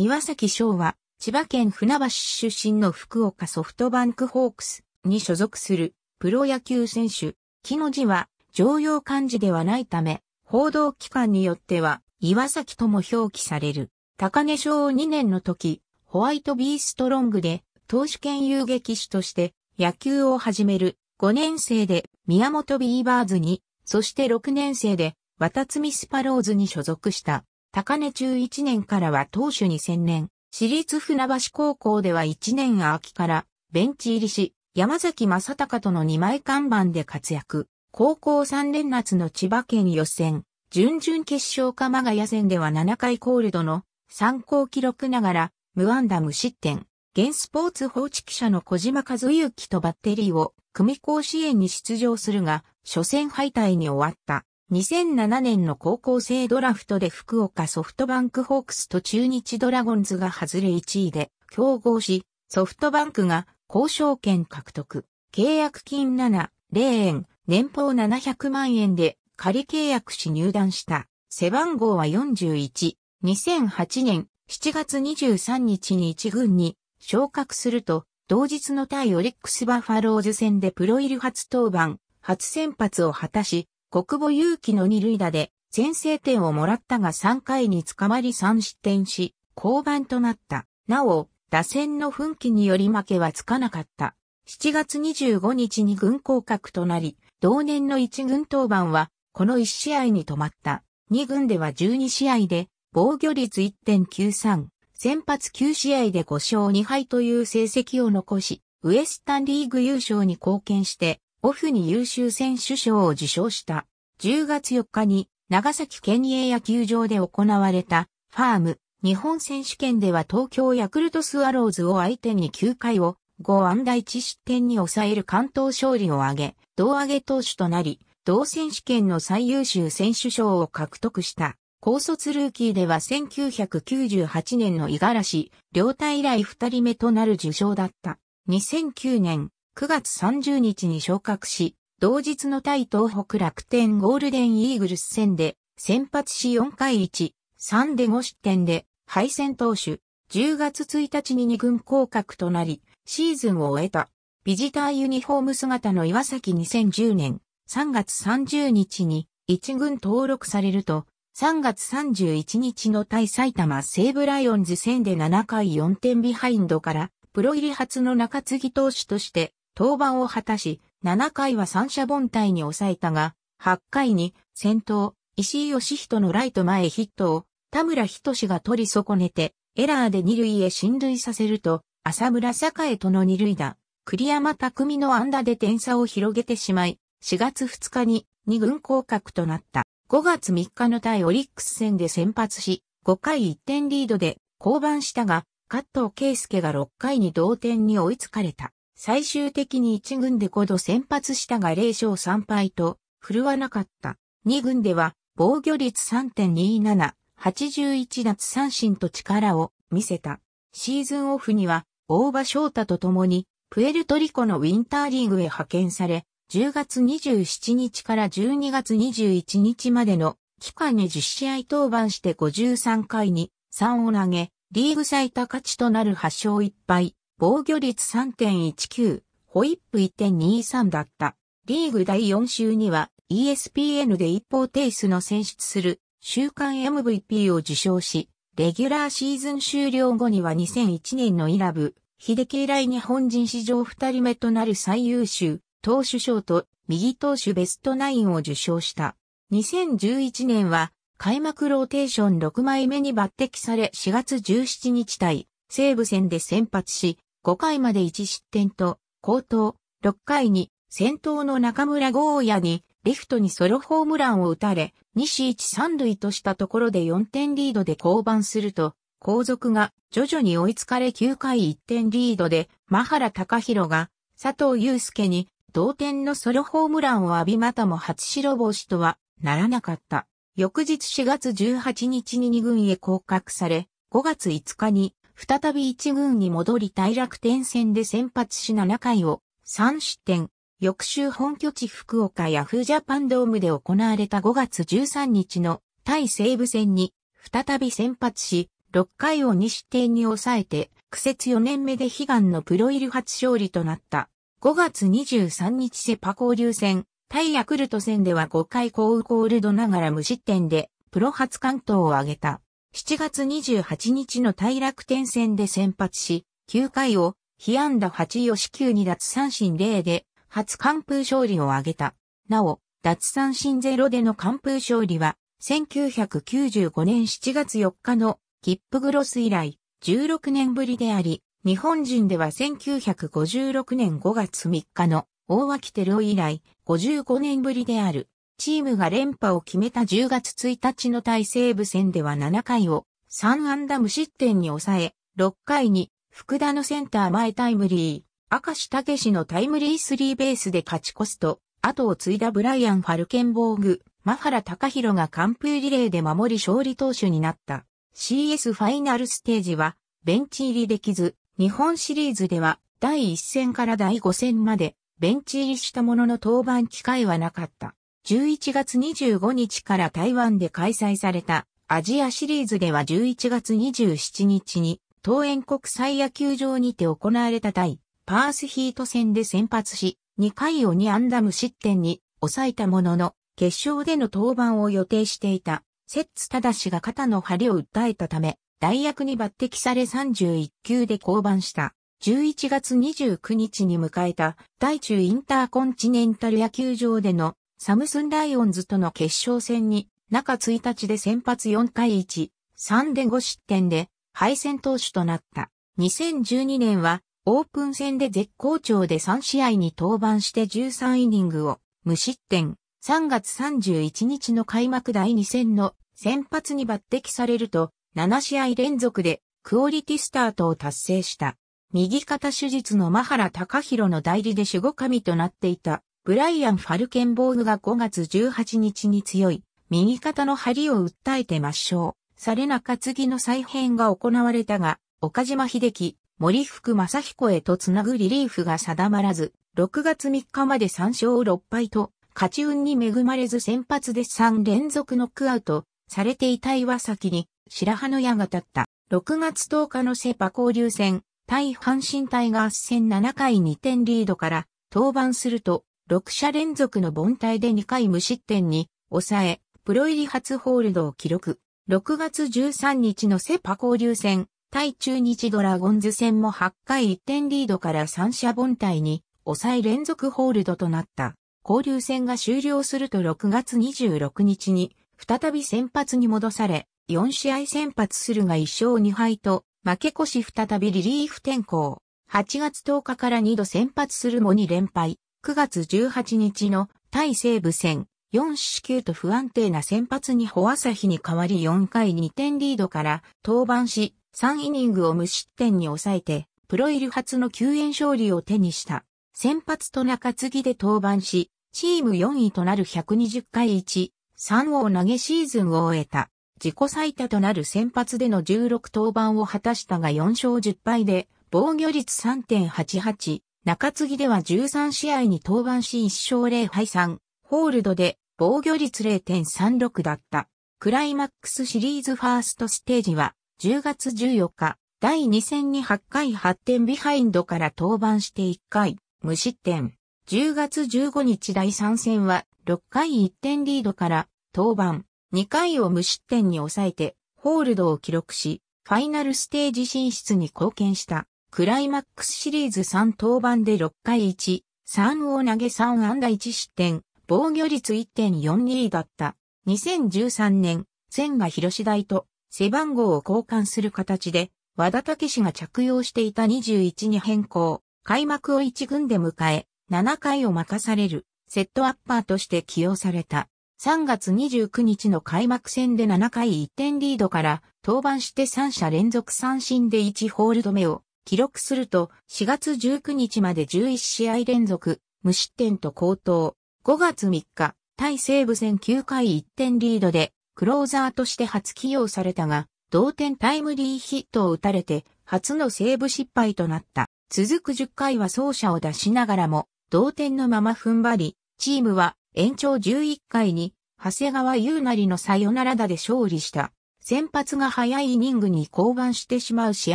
岩崎翔は、千葉県船橋市出身の福岡ソフトバンクホークスに所属するプロ野球選手。木の字は常用漢字ではないため、報道機関によっては岩崎とも表記される。高根賞2年の時、ホワイトビーストロングで投手兼遊撃手として野球を始める5年生で宮本ビーバーズに、そして6年生で、渡積スパローズに所属した。高根中1年からは投手に専念、私立船橋高校では1年秋からベンチ入りし、山崎正隆との2枚看板で活躍。高校3連夏の千葉県予選、準々決勝かまがや戦では7回コールドの参考記録ながら無安打無失点。現スポーツ放置記者の小島和幸とバッテリーを組甲子園に出場するが、初戦敗退に終わった。2007年の高校生ドラフトで福岡ソフトバンクホークスと中日ドラゴンズが外れ1位で競合し、ソフトバンクが交渉権獲得。契約金7、0円、年俸700万円で仮契約し入団した。背番号は41。2008年7月23日に1軍に昇格すると、同日の対オリックスバファローズ戦でプロ入り初登板、初先発を果たし、国母勇気の二塁打で先制点をもらったが3回に捕まり3失点し、降板となった。なお、打線の奮起により負けはつかなかった。7月25日に軍降格となり、同年の1軍登板は、この1試合に止まった。2軍では12試合で、防御率1.93、先発9試合で5勝2敗という成績を残し、ウエスタンリーグ優勝に貢献して、オフに優秀選手賞を受賞した。10月4日に長崎県営野球場で行われたファーム日本選手権では東京ヤクルトスワローズを相手に9回を5安打1失点に抑える関東勝利を挙げ、同上げ投手となり、同選手権の最優秀選手賞を獲得した。高卒ルーキーでは1998年の五十嵐、両体以来二人目となる受賞だった。2009年、9月30日に昇格し、同日の対東北楽天ゴールデンイーグルス戦で、先発し4回1、3で5失点で、敗戦投手、10月1日に2軍降格となり、シーズンを終えた。ビジターユニフォーム姿の岩崎2010年3月30日に1軍登録されると、3月31日の対埼玉西武ライオンズ戦で7回4点ビハインドから、プロ入り初の中継ぎ投手として登板を果たし、7回は三者凡退に抑えたが、8回に先頭、石井義人のライト前ヒットを田村仁が取り損ねて、エラーで二塁へ進塁させると、浅村栄との二塁打、栗山匠の安打で点差を広げてしまい、4月2日に二軍降格となった。5月3日の対オリックス戦で先発し、5回1点リードで降板したが、加藤圭介が6回に同点に追いつかれた。最終的に1軍で5度先発したが0勝3敗と、振るわなかった。2軍では、防御率3.27、81奪三振と力を見せた。シーズンオフには、大場翔太と共に、プエルトリコのウィンターリーグへ派遣され、10月27日から12月21日までの期間に10試合登板して53回に3を投げ、リーグ最多勝ちとなる8勝1敗、防御率3.19、ホイップ1.23だった。リーグ第4週には ESPN で一方テイスの選出する週間 MVP を受賞し、レギュラーシーズン終了後には2001年のイラブ、秀樹以来日本人史上2人目となる最優秀、投手賞と右投手ベストナインを受賞した。2011年は開幕ローテーション6枚目に抜擢され4月17日対西武戦で先発し、5回まで1失点と、高投、6回に先頭の中村豪也にレフトにソロホームランを打たれ、西一三塁としたところで4点リードで降板すると、後続が徐々に追いつかれ9回1点リードで、真原隆弘が佐藤祐介に同点のソロホームランを浴びまたも初白星とはならなかった。翌日4月18日に2軍へ降格され、5月5日に再び一軍に戻り大楽天戦で先発し7回を3失点。翌週本拠地福岡ヤフージャパンドームで行われた5月13日の対西武戦に再び先発し、6回を2失点に抑えて、苦節4年目で悲願のプロ入り初勝利となった。5月23日セパ交流戦、対ヤクルト戦では5回コールドながら無失点で、プロ初完投を挙げた。7月28日の大楽天戦で先発し、9回を被安打8吉9 2脱三振0で初完封勝利を挙げた。なお、奪三振0での完封勝利は、1995年7月4日のキップグロス以来16年ぶりであり、日本人では1956年5月3日の大脇テル以来55年ぶりである。チームが連覇を決めた10月1日の対西部戦では7回を3安打無失点に抑え、6回に福田のセンター前タイムリー、赤石武史のタイムリースリーベースで勝ち越すと、後を継いだブライアン・ファルケンボーグ、マハラ・タカヒロが完封リレーで守り勝利投手になった。CS ファイナルステージは、ベンチ入りできず、日本シリーズでは、第1戦から第5戦まで、ベンチ入りしたものの登板機会はなかった。11月25日から台湾で開催されたアジアシリーズでは11月27日に東園国際野球場にて行われた対パースヒート戦で先発し、2回を2ンダム失点に抑えたものの、決勝での登板を予定していた、セッツ・タダシが肩の張りを訴えたため、代役に抜擢され31球で降板した。11月29日に迎えた、大中インターコンチネンタル野球場でのサムスンライオンズとの決勝戦に、中1日で先発4回1、3で5失点で、敗戦投手となった。2012年は、オープン戦で絶好調で3試合に登板して13イニングを無失点。3月31日の開幕第2戦の先発に抜擢されると7試合連続でクオリティスタートを達成した。右肩手術のマハラ隆弘の代理で守護神となっていたブライアン・ファルケンボーグが5月18日に強い右肩の張りを訴えて抹消され中継ぎの再編が行われたが、岡島秀樹、森福正彦へとつなぐリリーフが定まらず、6月3日まで3勝6敗と、勝ち運に恵まれず先発で3連続ノックアウトされていた岩崎に白羽の矢が立った。6月10日のセパ交流戦、対阪神タイガース戦7回2点リードから登板すると6者連続の凡退で2回無失点に抑え、プロ入り初ホールドを記録。6月13日のセパ交流戦、対中日ドラゴンズ戦も8回1点リードから3者凡退に抑え連続ホールドとなった。交流戦が終了すると6月26日に再び先発に戻され、4試合先発するが1勝2敗と、負け越し再びリリーフ転向。8月10日から2度先発するも2連敗。9月18日の対西部戦、4四球と不安定な先発にホアサヒに代わり4回2点リードから登板し、3イニングを無失点に抑えて、プロイル初の救援勝利を手にした。先発と中継ぎで登板し、チーム4位となる120回1、3を投げシーズンを終えた。自己最多となる先発での16登板を果たしたが4勝10敗で、防御率3.88、中継ぎでは13試合に登板し1勝0敗3、ホールドで防御率0.36だった。クライマックスシリーズファーストステージは10月14日、第2戦に8回8点ビハインドから登板して1回、無失点。10月15日第3戦は6回1点リードから登板、2回を無失点に抑えてホールドを記録し、ファイナルステージ進出に貢献した。クライマックスシリーズ3登板で6回1、3を投げ3安打1失点、防御率1.42だった。2013年、千賀広志大と背番号を交換する形で、和田武史が着用していた21に変更、開幕を1軍で迎え、7回を任される、セットアッパーとして起用された。3月29日の開幕戦で7回1点リードから、登板して3者連続三振で1ホールド目を記録すると、4月19日まで11試合連続、無失点と好投。5月3日、対西武戦9回1点リードで、クローザーとして初起用されたが、同点タイムリーヒットを打たれて、初の西武失敗となった。続く10回は走者を出しながらも、同点のまま踏ん張り、チームは延長11回に、長谷川優成のサヨナラ打で勝利した。先発が早いイニングに降板してしまう試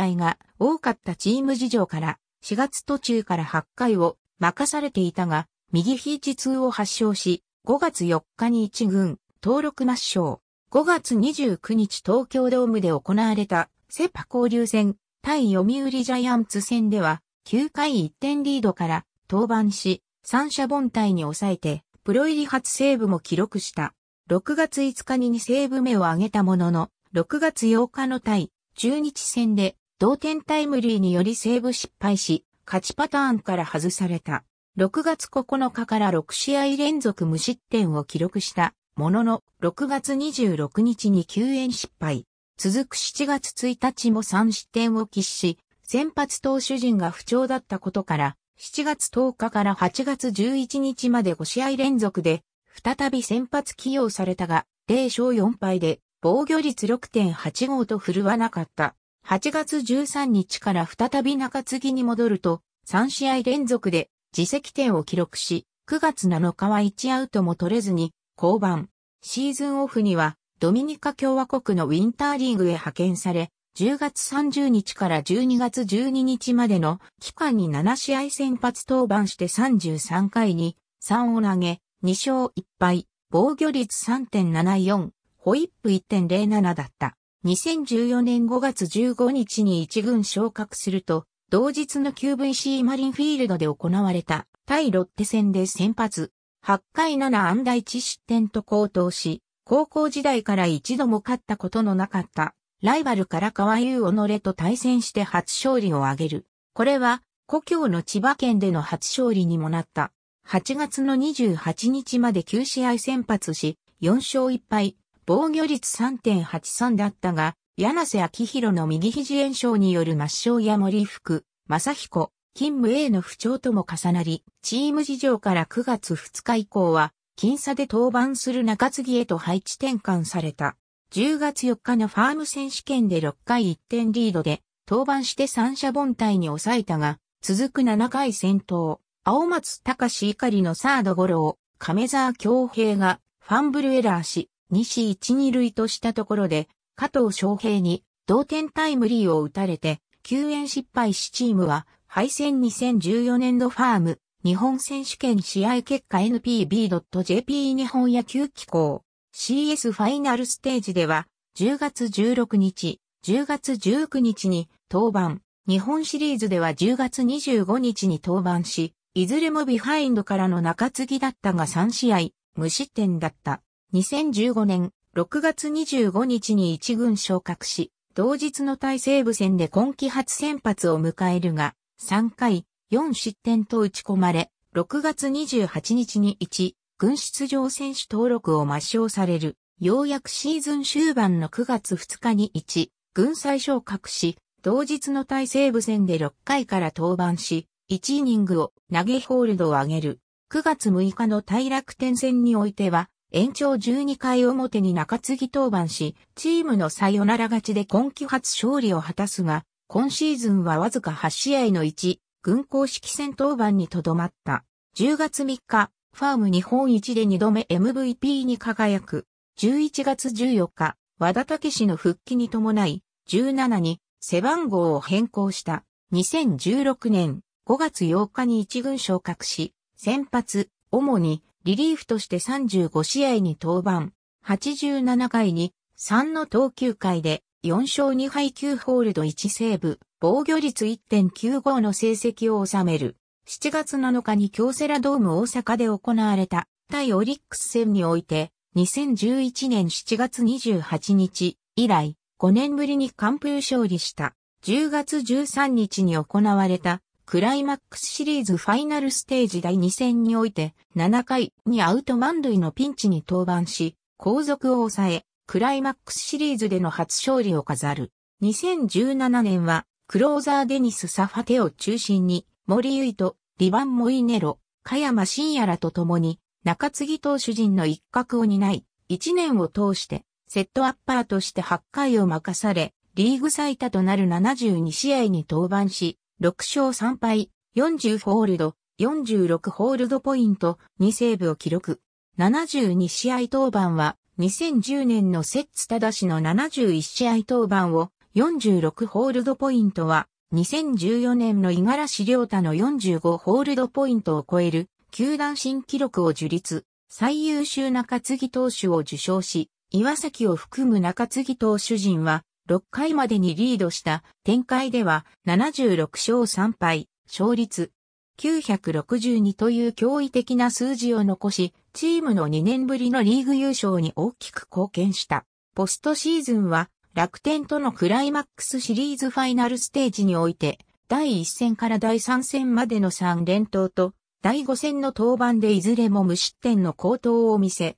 合が多かったチーム事情から4月途中から8回を任されていたが、右肘痛を発症し、5月4日に1軍登録抹消。5月29日東京ドームで行われたセパ交流戦対読売ジャイアンツ戦では9回1点リードから登板し三者凡退に抑えてプロ入り初セーブも記録した。6月5日に2セーブ目を挙げたものの6月8日の対中日戦で同点タイムリーによりセーブ失敗し、勝ちパターンから外された。6月9日から6試合連続無失点を記録したものの、6月26日に救援失敗。続く7月1日も3失点を喫し、先発投手陣が不調だったことから、7月10日から8月11日まで5試合連続で、再び先発起用されたが、0勝4敗で防御率6.85と振るわなかった。8月13日から再び中継ぎに戻ると、3試合連続で自責点を記録し、9月7日は1アウトも取れずに、降板。シーズンオフには、ドミニカ共和国のウィンターリーグへ派遣され、10月30日から12月12日までの期間に7試合先発登板して33回に3を投げ、2勝1敗、防御率3.74、ホイップ1.07だった。2014年5月15日に一軍昇格すると、同日の QVC マリンフィールドで行われた対ロッテ戦で先発、8回7安打1失点と高騰し、高校時代から一度も勝ったことのなかった、ライバルから川優己と対戦して初勝利を挙げる。これは、故郷の千葉県での初勝利にもなった。8月の28日まで9試合先発し、4勝1敗、防御率3.83だったが、柳瀬昭弘の右肘炎症による抹消や森福、正彦、勤務 A の不調とも重なり、チーム事情から9月2日以降は、僅差で登板する中継ぎへと配置転換された。10月4日のファーム選手権で6回1点リードで、登板して三者凡退に抑えたが、続く7回戦闘、青松隆怒りのサードゴロを、亀沢京平がファンブルエラーし、西一二塁としたところで、加藤翔平に同点タイムリーを打たれて、救援失敗しチームは、敗戦2014年度ファーム、日本選手権試合結果 NPB.jp 日本野球機構 CS ファイナルステージでは、10月16日、10月19日に登板、日本シリーズでは10月25日に登板し、いずれもビハインドからの中継ぎだったが3試合、無失点だった。2015年6月25日に一軍昇格し、同日の対西部戦で今季初先発を迎えるが、3回、4失点と打ち込まれ、6月28日に1、軍出場選手登録を抹消される。ようやくシーズン終盤の9月2日に1、軍再昇格し、同日の対西部戦で6回から登板し、1イニングを投げホールドを上げる。9月6日の対楽天戦においては、延長12回表に中継ぎ登板し、チームのサヨナラ勝ちで今季初勝利を果たすが、今シーズンはわずか8試合の1、軍公式戦登板にとどまった。10月3日、ファーム日本一で2度目 MVP に輝く。11月14日、和田武氏の復帰に伴い、17に背番号を変更した。2016年5月8日に一軍昇格し、先発、主にリリーフとして35試合に登板、87回に3の投球回で4勝2敗9ホールド1セーブ、防御率1.95の成績を収める。7月7日に京セラドーム大阪で行われた対オリックス戦において、2011年7月28日以来、5年ぶりに完封勝利した。10月13日に行われたクライマックスシリーズファイナルステージ第2戦において、7回にアウト満塁のピンチに登板し、後続を抑え、クライマックスシリーズでの初勝利を飾る。2017年は、クローザーデニス・サファテを中心に、森唯と、リバン・モイネロ、加山真也らと共に、中継ぎ投手陣の一角を担い、1年を通して、セットアッパーとして8回を任され、リーグ最多となる72試合に登板し、6勝3敗、40ホールド、46ホールドポイント、2セーブを記録。72試合登板は、2010年のセッツただしの71試合登板を、46ホールドポイントは、2014年の五十嵐良太の45ホールドポイントを超える、球団新記録を樹立、最優秀中継ぎ投手を受賞し、岩崎を含む中継ぎ投手陣は、6回までにリードした展開では76勝3敗、勝率962という驚異的な数字を残し、チームの2年ぶりのリーグ優勝に大きく貢献した。ポストシーズンは楽天とのクライマックスシリーズファイナルステージにおいて、第1戦から第3戦までの3連投と、第5戦の登板でいずれも無失点の好投を見せ、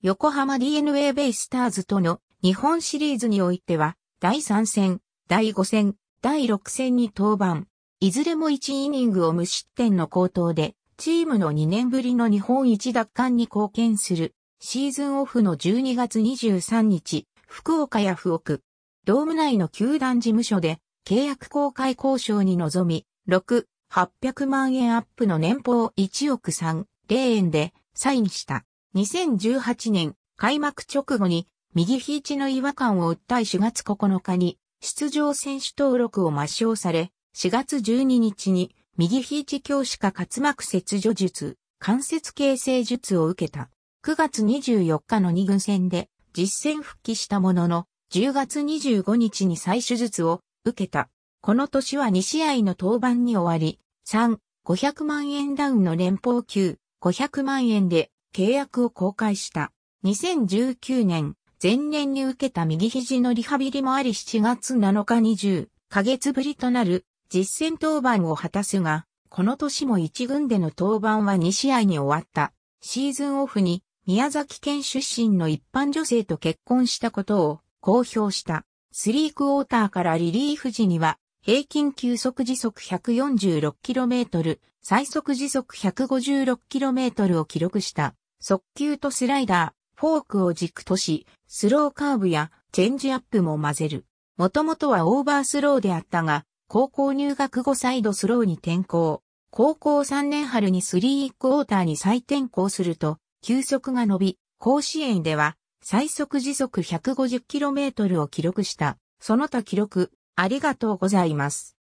横浜 DNA ベイスターズとの日本シリーズにおいては、第3戦、第5戦、第6戦に登板。いずれも1イニングを無失点の好投で、チームの2年ぶりの日本一奪還に貢献する。シーズンオフの12月23日、福岡や福岡、ドーム内の球団事務所で契約公開交渉に臨み、6、800万円アップの年俸1億3、0円でサインした。2018年開幕直後に右肘の違和感を訴え4月9日に出場選手登録を抹消され、4月12日に右肘教師下滑膜切除術、関節形成術を受けた。9月24日の2軍戦で実戦復帰したものの、10月25日に再手術を受けた。この年は2試合の登板に終わり、3、500万円ダウンの連邦級500万円で契約を公開した。2019年前年に受けた右肘のリハビリもあり7月7日2 0ヶ月ぶりとなる実戦登板を果たすが、この年も一軍での登板は2試合に終わった。シーズンオフに宮崎県出身の一般女性と結婚したことを公表した。スリークォーターからリリーフ時には平均球速時速 146km、最速時速 156km を記録した。速球とスライダー、フォークを軸とし、スローカーブやチェンジアップも混ぜる。もともとはオーバースローであったが、高校入学後サイドスローに転向。高校3年春にスリークォーターに再転向すると、球速が伸び、甲子園では最速時速 150km を記録した。その他記録、ありがとうございます。